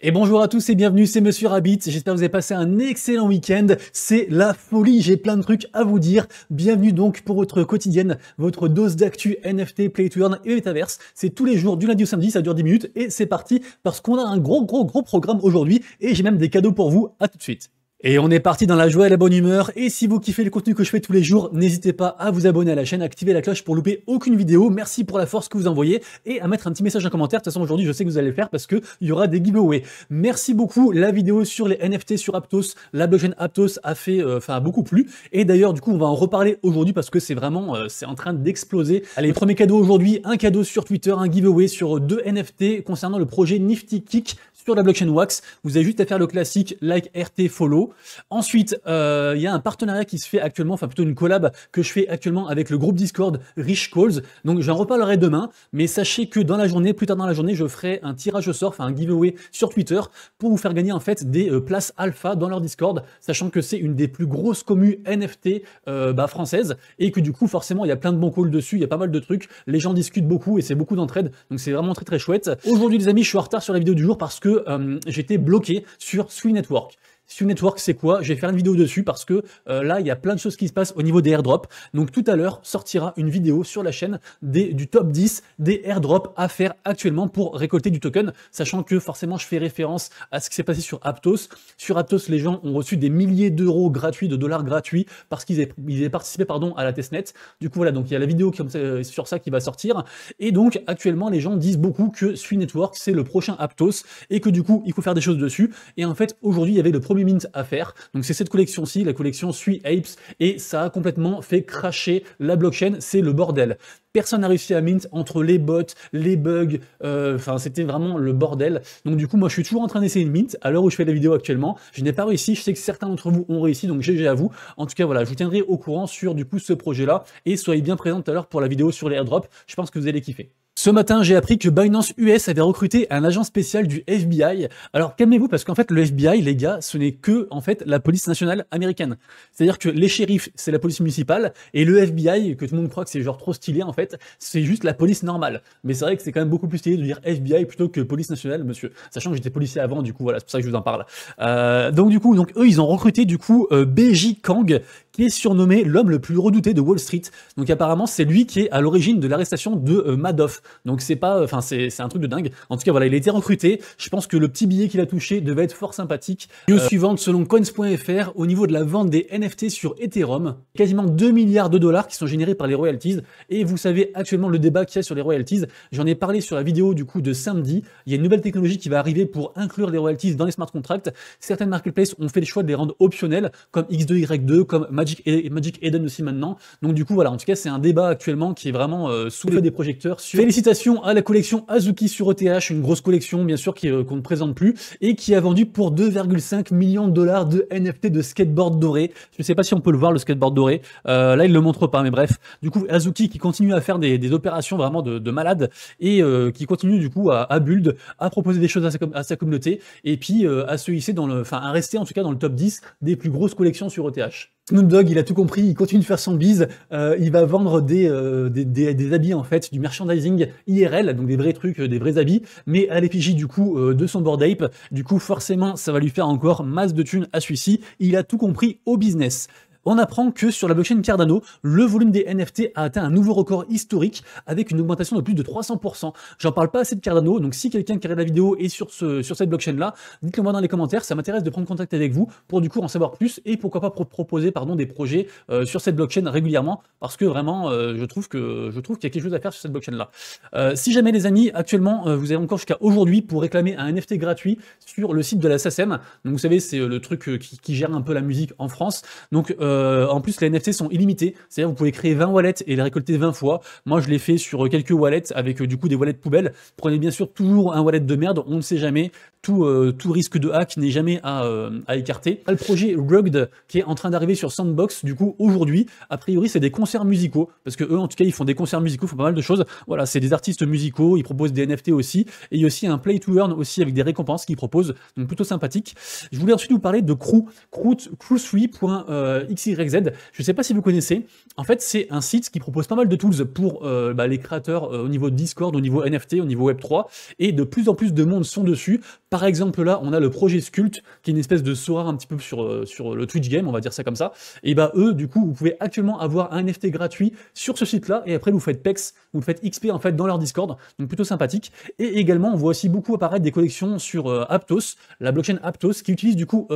Et bonjour à tous et bienvenue, c'est Monsieur Rabbit. J'espère que vous avez passé un excellent week-end. C'est la folie, j'ai plein de trucs à vous dire. Bienvenue donc pour votre quotidienne, votre dose d'actu NFT, Play to Earn et Metaverse. C'est tous les jours du lundi au samedi, ça dure 10 minutes et c'est parti parce qu'on a un gros gros gros programme aujourd'hui et j'ai même des cadeaux pour vous. À tout de suite. Et on est parti dans la joie et la bonne humeur. Et si vous kiffez le contenu que je fais tous les jours, n'hésitez pas à vous abonner à la chaîne, activer la cloche pour louper aucune vidéo. Merci pour la force que vous envoyez et à mettre un petit message en commentaire. De toute façon, aujourd'hui, je sais que vous allez le faire parce qu'il y aura des giveaways. Merci beaucoup. La vidéo sur les NFT sur Aptos, la blockchain Aptos a fait, euh, enfin, beaucoup plu. Et d'ailleurs, du coup, on va en reparler aujourd'hui parce que c'est vraiment, euh, c'est en train d'exploser. Allez, premier cadeau aujourd'hui, un cadeau sur Twitter, un giveaway sur deux NFT concernant le projet Nifty Kick sur la blockchain Wax. Vous avez juste à faire le classique like, RT, follow. Ensuite, euh, il y a un partenariat qui se fait actuellement, enfin plutôt une collab que je fais actuellement avec le groupe Discord Rich Calls. Donc j'en reparlerai demain, mais sachez que dans la journée, plus tard dans la journée, je ferai un tirage au sort, enfin un giveaway sur Twitter pour vous faire gagner en fait des euh, places alpha dans leur Discord, sachant que c'est une des plus grosses communes NFT euh, bah, françaises et que du coup forcément il y a plein de bons calls dessus, il y a pas mal de trucs, les gens discutent beaucoup et c'est beaucoup d'entraide, donc c'est vraiment très très chouette. Aujourd'hui les amis, je suis en retard sur la vidéo du jour parce que euh, j'étais bloqué sur Sweet Network. Steam Network, c'est quoi Je vais faire une vidéo dessus parce que euh, là, il y a plein de choses qui se passent au niveau des airdrops. Donc tout à l'heure, sortira une vidéo sur la chaîne des, du top 10 des airdrops à faire actuellement pour récolter du token, sachant que forcément, je fais référence à ce qui s'est passé sur Aptos. Sur Aptos, les gens ont reçu des milliers d'euros gratuits, de dollars gratuits, parce qu'ils avaient, participé pardon, à la testnet. Du coup, voilà, donc il y a la vidéo euh, sur ça qui va sortir. Et donc, actuellement, les gens disent beaucoup que Steam Network, c'est le prochain Aptos, et que du coup, il faut faire des choses dessus. Et en fait, aujourd'hui, il y avait le premier Mint à faire. Donc c'est cette collection-ci, la collection suit Apes, et ça a complètement fait cracher la blockchain, c'est le bordel. Personne n'a réussi à mint entre les bots, les bugs, euh, enfin c'était vraiment le bordel. Donc du coup moi je suis toujours en train d'essayer une mint à l'heure où je fais la vidéo actuellement. Je n'ai pas réussi, je sais que certains d'entre vous ont réussi, donc GG à vous. En tout cas voilà, je vous tiendrai au courant sur du coup ce projet là et soyez bien présents tout à l'heure pour la vidéo sur les airdrops. Je pense que vous allez kiffer. Ce matin, j'ai appris que Binance US avait recruté un agent spécial du FBI. Alors calmez-vous parce qu'en fait le FBI, les gars, ce n'est que en fait la police nationale américaine. C'est-à-dire que les shérifs, c'est la police municipale et le FBI que tout le monde croit que c'est genre trop stylé en fait, c'est juste la police normale. Mais c'est vrai que c'est quand même beaucoup plus stylé de dire FBI plutôt que police nationale, monsieur. Sachant que j'étais policier avant, du coup voilà, c'est pour ça que je vous en parle. Euh, donc du coup, donc eux, ils ont recruté du coup euh, BJ Kang qui est surnommé l'homme le plus redouté de Wall Street. Donc apparemment, c'est lui qui est à l'origine de l'arrestation de euh, Madoff. Donc c'est pas, enfin c'est un truc de dingue. En tout cas voilà, il a été recruté. Je pense que le petit billet qu'il a touché devait être fort sympathique. News euh, suivante selon coins.fr, au niveau de la vente des NFT sur Ethereum, quasiment 2 milliards de dollars qui sont générés par les royalties. Et vous savez actuellement le débat qu'il y a sur les royalties. J'en ai parlé sur la vidéo du coup de samedi. Il y a une nouvelle technologie qui va arriver pour inclure les royalties dans les smart contracts. Certaines marketplaces ont fait le choix de les rendre optionnelles, comme X2Y2, comme Magic, e-, Magic Eden aussi maintenant. Donc du coup voilà, en tout cas c'est un débat actuellement qui est vraiment euh, sous les des projecteurs. Félicitations à la collection Azuki sur ETH, une grosse collection bien sûr euh, qu'on ne présente plus et qui a vendu pour 2,5 millions de dollars de NFT de skateboard doré. Je ne sais pas si on peut le voir le skateboard doré. Euh, là, il le montre pas, mais bref. Du coup, Azuki qui continue à faire des, opérations vraiment de, de malade et euh, qui continue du coup à, à à proposer des choses à sa, communauté et puis à se hisser dans le, enfin à rester en tout cas dans le top 10 des plus grosses collections sur ETH. Snoop il a tout compris, il continue de faire son bise, euh, il va vendre euh, des, des, des, habits en fait, du merchandising IRL, donc des vrais trucs, euh, des vrais habits, mais à l'effigie du coup de son board ape, du coup forcément ça va lui faire encore masse de thunes à celui-ci, il a tout compris au business on apprend que sur la blockchain Cardano, le volume des NFT a atteint un nouveau record historique avec une augmentation de plus de 300%. J'en parle pas assez de Cardano, donc si quelqu'un qui regarde la vidéo est sur, ce, sur cette blockchain-là, dites-le moi dans les commentaires, ça m'intéresse de prendre contact avec vous pour du coup en savoir plus et pourquoi pas proposer pardon, des projets euh, sur cette blockchain régulièrement parce que vraiment, euh, je trouve que je trouve qu'il y a quelque chose à faire sur cette blockchain-là. Euh, si jamais les amis, actuellement, vous avez encore jusqu'à aujourd'hui pour réclamer un NFT gratuit sur le site de la SACEM. Donc vous savez, c'est le truc qui, gère un peu la musique en France. Donc euh, en plus, les NFT sont illimités. C'est-à-dire, vous pouvez créer 20 wallets et les récolter 20 fois. Moi, je l'ai fait sur quelques wallets avec euh, du coup des wallets poubelles. Prenez bien sûr toujours un wallet de merde. On ne sait jamais. Tout, euh, tout risque de hack n'est jamais à, écarter. Ah, le projet Rugged qui est en train d'arriver sur Sandbox du coup aujourd'hui. A priori, c'est des concerts musicaux parce que eux, en tout cas, ils font des concerts musicaux, ils font pas mal de choses. Voilà, c'est des artistes musicaux. Ils proposent des NFT aussi. Et il y a aussi un play to earn aussi avec des récompenses qu'ils proposent. Donc plutôt sympathique. Je voulais ensuite vous parler de Crew. Crew, crew XYZ. Je ne sais pas si vous connaissez. En fait, c'est un site qui propose pas mal de tools pour euh, bah, les créateurs euh, au niveau Discord, au niveau NFT, au niveau Web3. Et de plus en plus de monde sont dessus. Par exemple, là, on a le projet Sculpt, qui est une espèce de Sora un petit peu sur, euh, sur le Twitch Game, on va dire ça comme ça. Et bah, eux, du coup, vous pouvez actuellement avoir un NFT gratuit sur ce site-là. Et après, vous faites PEX, vous faites XP, en fait, dans leur Discord. Donc, plutôt sympathique. Et également, on voit aussi beaucoup apparaître des collections sur Aptos, la blockchain Aptos, qui utilise du coup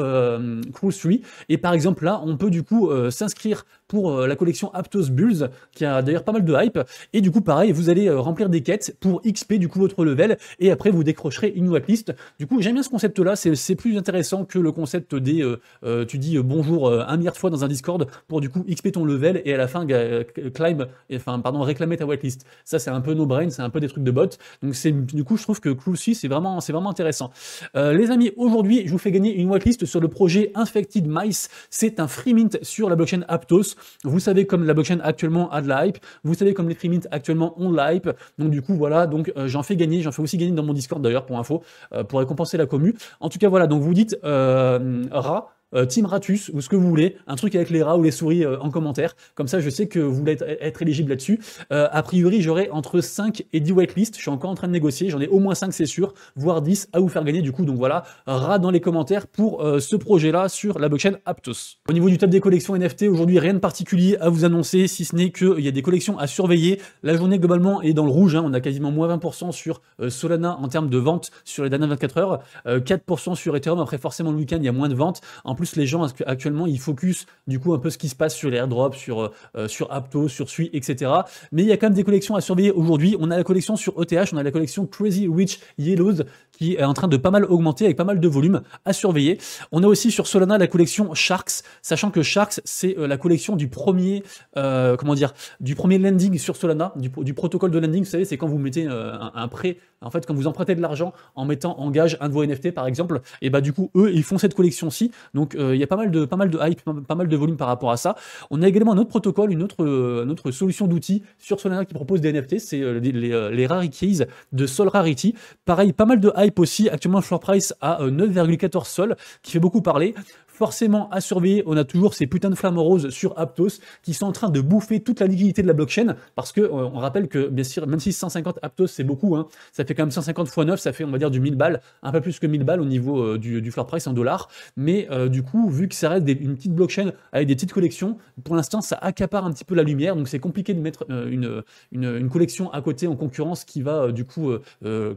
Cruise 3. Et par exemple, là, on peut du coup euh, s'inscrire pour euh, la collection Aptos Bulls, qui a d'ailleurs pas mal de hype. Et du coup, pareil, vous allez euh, remplir des quêtes pour XP du coup votre level, et après vous décrocherez une whitelist. Du coup, j'aime bien ce concept-là, c'est plus intéressant que le concept des euh, tu dis bonjour un milliard de fois dans un Discord pour du coup XP ton level et à la fin climb, enfin pardon, réclamer ta whitelist. Ça c'est un peu no brain, c'est un peu des trucs de bot. Donc du coup je trouve que Crucy, c'est vraiment c'est vraiment intéressant. les amis, aujourd'hui je vous fais gagner une whitelist sur le projet Infected Mice. C'est un free mint sur la blockchain Aptos. Vous savez comme la blockchain actuellement a de la Vous savez comme les mint actuellement ont de l'hype, Donc du coup, voilà, donc euh, j'en fais gagner. J'en fais aussi gagner dans mon Discord d'ailleurs pour info, euh, pour récompenser la commu. En tout cas, voilà, donc vous dites euh, rat. Euh, Team Ratus ou ce que vous voulez, un truc avec les rats ou les souris euh, en commentaire. Comme ça, je sais que vous voulez être, éligible là-dessus. Euh, a priori, j'aurai entre 5 et 10 whitelists. Je suis encore en train de négocier. J'en ai au moins 5, c'est sûr, voire 10 à vous faire gagner. Du coup, donc voilà, rat dans les commentaires pour ce projet-là sur la blockchain Aptos. Au niveau du tableau des collections NFT, aujourd'hui, rien de particulier à vous annoncer, si ce n'est qu'il y a des collections à surveiller. La journée, globalement, est dans le rouge. Hein. On a quasiment moins 20% sur Solana en termes de vente sur les dernières 24 heures, 4% sur Ethereum. Après, forcément, le week-end, il y a moins de ventes. En les gens actuellement, ils focus du coup un peu ce qui se passe sur les airdrops, sur, euh, euh, sur Aptos, sur Sui, etc. Mais il y a quand même des collections à surveiller aujourd'hui. On a la collection sur ETH, on a la collection Crazy Rich Yellows qui est en train de pas mal augmenter avec pas mal de volume à surveiller. On a aussi sur Solana la collection Sharks, sachant que Sharks, c'est euh, la collection du premier, comment dire, du premier lending sur Solana, du, protocole de lending. Vous savez, c'est quand vous mettez un, un prêt en fait, quand vous empruntez de l'argent en mettant en gage un de vos NFT, par exemple, et bah du coup, eux, ils font cette collection-ci. Donc, euh, il y a pas mal, de, pas mal de hype, pas mal de volume par rapport à ça. On a également un autre protocole, une autre, euh, solution d'outils sur Solana qui propose des NFT, c'est euh, les, les, Keys de Sol Rarity. Pareil, pas mal de hype aussi. Actuellement, floor price à 9,14 Sol, qui fait beaucoup parler forcément à surveiller, on a toujours ces putains de flammes roses sur Aptos qui sont en train de bouffer toute la liquidité de la blockchain parce que euh, on rappelle que bien sûr même si 150 Aptos c'est beaucoup hein, ça fait quand même 150 x 9, ça fait on va dire du 1000 balles, un peu plus que 1000 balles au niveau euh, du, floor price en dollars, mais euh, du coup vu que ça reste une petite blockchain avec des petites collections, pour l'instant ça accapare un petit peu la lumière donc c'est compliqué de mettre une, une, collection à côté en concurrence qui va du coup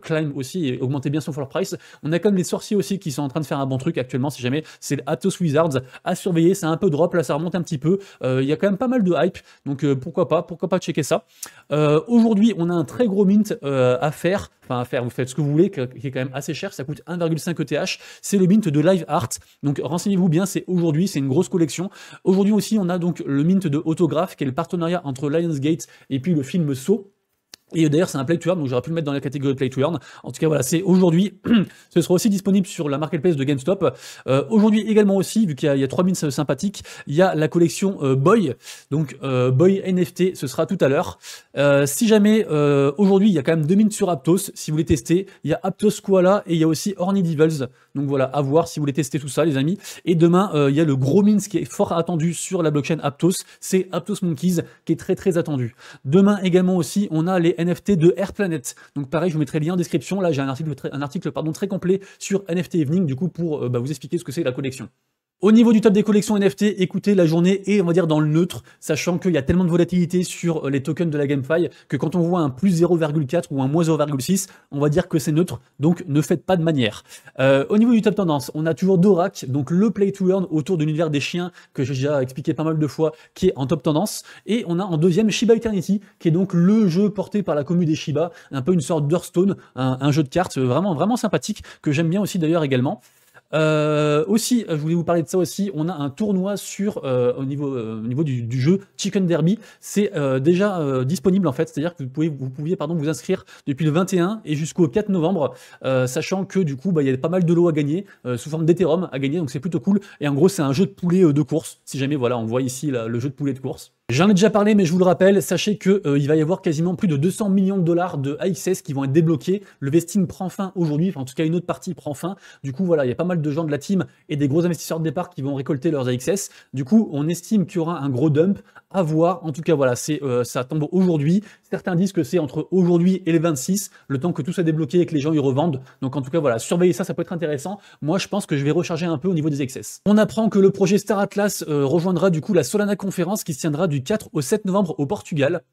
climb aussi et augmenter bien son floor price. On a quand même les sorciers aussi qui sont en train de faire un bon truc actuellement si jamais c'est la. Wizards à surveiller. C'est un peu drop, là ça remonte un petit peu. Euh, il y a quand même pas mal de hype, donc euh, pourquoi pas, pourquoi pas checker ça. Euh, aujourd'hui, on a un très gros mint à faire. Enfin, à faire, vous faites ce que vous voulez, qui est quand même assez cher, ça coûte 1,5 ETH. C'est le mint de Live Art. Donc renseignez-vous bien, c'est aujourd'hui, c'est une grosse collection. Aujourd'hui aussi, on a donc le mint de Autographe, qui est le partenariat entre Lionsgate et puis le film So. Et d'ailleurs, c'est un play to donc j'aurais pu le mettre dans la catégorie play to earn. En tout cas, voilà, c'est aujourd'hui. ce sera aussi disponible sur la marketplace de GameStop. Euh, aujourd'hui également aussi, vu qu'il y, a, trois mines sympathiques, il y a la collection euh, Boy. Donc euh, Boy NFT, ce sera tout à l'heure. si jamais aujourd'hui, il y a quand même deux mines sur Aptos, si vous voulez tester, il y a Aptos Koala et il y a aussi Horny Devils. Donc voilà, à voir si vous voulez tester tout ça, les amis. Et demain, il y a le gros mine, qui est fort attendu sur la blockchain Aptos, c'est Aptos Monkeys, qui est très très attendu. Demain également aussi, on a les NFT de Airplanet. Donc pareil, je vous mettrai le lien en description. Là, j'ai un article, un article pardon, très complet sur NFT Evening, du coup, pour euh, bah, vous expliquer ce que c'est la collection. Au niveau du top des collections NFT, écoutez, la journée est, on va dire, dans le neutre, sachant qu'il y a tellement de volatilité sur euh, les tokens de la GameFi que quand on voit un plus 0,4 ou un moins 0,6, on va dire que c'est neutre, donc ne faites pas de manière. Euh, au niveau du top tendance, on a toujours Dorak, donc le play to earn autour de l'univers des chiens que j'ai déjà expliqué pas mal de fois, qui est en top tendance. Et on a en deuxième Shiba Eternity, qui est donc le jeu porté par la commu des Shiba, un peu une sorte d'Hearthstone, un, un, jeu de cartes vraiment, vraiment sympathique, que j'aime bien aussi d'ailleurs également. Euh, aussi, euh, je voulais vous parler de ça aussi. On a un tournoi sur euh, au niveau, niveau du, jeu Chicken Derby. C'est déjà disponible en fait. C'est-à-dire que vous pouvez, vous pouviez vous inscrire depuis le 21 et jusqu'au 4 novembre, sachant que du coup, bah, il y a pas mal de lots à gagner sous forme d'Ethereum à gagner. Donc c'est plutôt cool. Et en gros, c'est un jeu de poulet de course. Si jamais, voilà, on voit ici le jeu de poulet de course. J'en ai déjà parlé, mais je vous le rappelle, sachez qu'il euh, va y avoir quasiment plus de 200 millions de dollars de AXS e qui vont être débloqués. Le vesting prend fin aujourd'hui, enfin, en tout cas une autre partie prend fin. Du coup, voilà, il y a pas mal de gens de la team et des gros investisseurs de départ qui vont récolter leurs AXS. E du coup, on estime qu'il y aura un gros dump à voir. En tout cas, voilà, c'est euh, ça tombe aujourd'hui. Certains disent que c'est entre aujourd'hui et le 26, le temps que tout soit débloqué et que les gens y revendent. Donc en tout cas, voilà, surveiller ça, ça peut être intéressant. Moi, je pense que je vais recharger un peu au niveau des excès. On apprend que le projet Star Atlas euh, rejoindra du coup la Solana conférence qui se tiendra du 4 au 7 novembre au Portugal.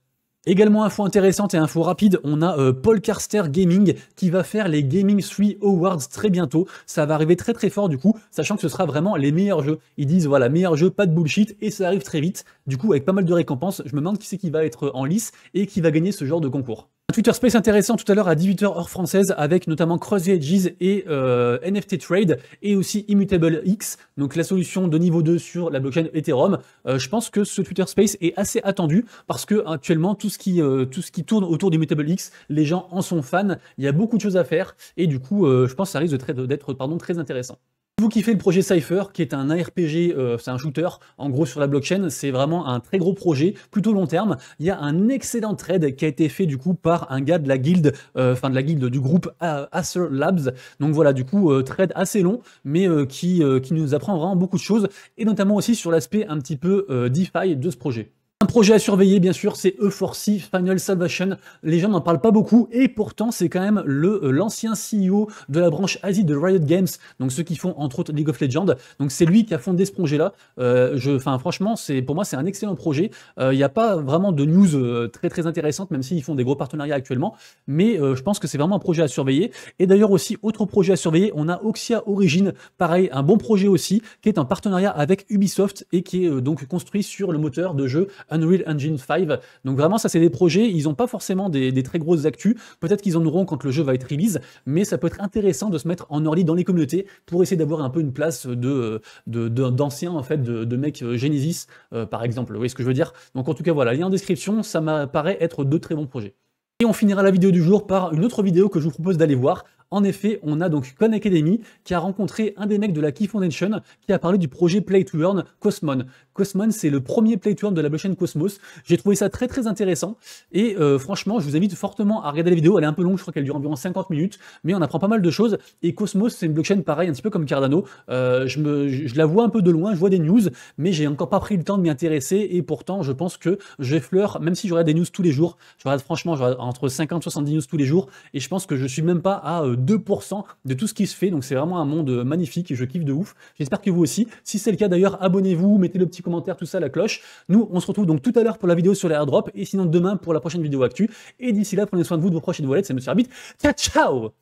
Également info intéressante et info rapide, on a euh, Paul Carster Gaming qui va faire les Gaming 3 Awards très bientôt. Ça va arriver très très fort du coup, sachant que ce sera vraiment les meilleurs jeux. Ils disent voilà, meilleurs jeux, pas de bullshit, et ça arrive très vite. Du coup, avec pas mal de récompenses, je me demande qui c'est qui va être en lice et qui va gagner ce genre de concours. Twitter Space intéressant tout à l'heure à 18h heure française avec notamment the Edges et euh, NFT Trade et aussi Immutable X, donc la solution de niveau 2 sur la blockchain Ethereum. Euh, je pense que ce Twitter Space est assez attendu parce que actuellement tout ce qui, euh, tout ce qui tourne autour d'Immutable X, les gens en sont fans, il y a beaucoup de choses à faire et du coup je pense que ça risque d'être pardon, très intéressant vous kiffez le projet Cypher, qui est un ARPG, euh, c'est un shooter, en gros sur la blockchain, c'est vraiment un très gros projet, plutôt long terme. Il y a un excellent trade qui a été fait du coup par un gars de la guilde, euh, enfin de la guilde du groupe euh, Acer Labs. Donc voilà, du coup, trade assez long, mais qui, qui nous apprend vraiment beaucoup de choses, et notamment aussi sur l'aspect un petit peu DeFi de ce projet. Un projet à surveiller, bien sûr, c'est E4C Final Salvation. Les gens n'en parlent pas beaucoup et pourtant, c'est quand même le euh, l'ancien CEO de la branche Asie de Riot Games, donc ceux qui font entre autres League of Legends. Donc c'est lui qui a fondé ce projet-là. Euh, je, enfin, franchement, c'est pour moi c'est un excellent projet. Euh, il n'y a pas vraiment de news très très intéressante, même s'ils font des gros partenariats actuellement. Mais je pense que c'est vraiment un projet à surveiller. Et d'ailleurs aussi autre projet à surveiller, on a Oxia Origin, pareil, un bon projet aussi, qui est en partenariat avec Ubisoft et qui est donc construit sur le moteur de jeu. Unreal Engine 5. Donc vraiment, ça c'est des projets, ils n'ont pas forcément des, très grosses actus. Peut-être qu'ils en auront quand le jeu va être release, mais ça peut être intéressant de se mettre en early dans les communautés pour essayer d'avoir un peu une place de d'anciens de, en fait de, mecs euh, Genesis euh, par exemple. Vous voyez ce que je veux dire Donc en tout cas voilà, lien en description, ça m'apparaît être de très bons projets. Et on finira la vidéo du jour par une autre vidéo que je vous propose d'aller voir. En effet, on a donc Con Academy qui a rencontré un des mecs de la Key Foundation qui a parlé du projet Play to Earn Cosmon. Cosmon, c'est le premier Play to Earn de la blockchain Cosmos. J'ai trouvé ça très très intéressant et euh, franchement, je vous invite fortement à regarder la vidéo. Elle est un peu longue, je crois qu'elle dure environ 50 minutes, mais on apprend pas mal de choses. Et Cosmos, c'est une blockchain pareil, un petit peu comme Cardano. Euh, je, me, la vois un peu de loin, je vois des news, mais j'ai encore pas pris le temps de m'y intéresser et pourtant, je pense que fleur, même si j'aurais des news tous les jours, je franchement, entre 50 et 70 news tous les jours et je pense que je suis même pas à euh, 2% de tout ce qui se fait. Donc c'est vraiment un monde euh, magnifique et je kiffe de ouf. J'espère que vous aussi. Si c'est le cas d'ailleurs, abonnez-vous, mettez le petit commentaire, tout ça, la cloche. Nous, on se retrouve donc tout à l'heure pour la vidéo sur les et sinon demain pour la prochaine vidéo actu. Et d'ici là, prenez soin de vous, de vos prochaines et de vos lettres. C'est monsieur Ciao, ciao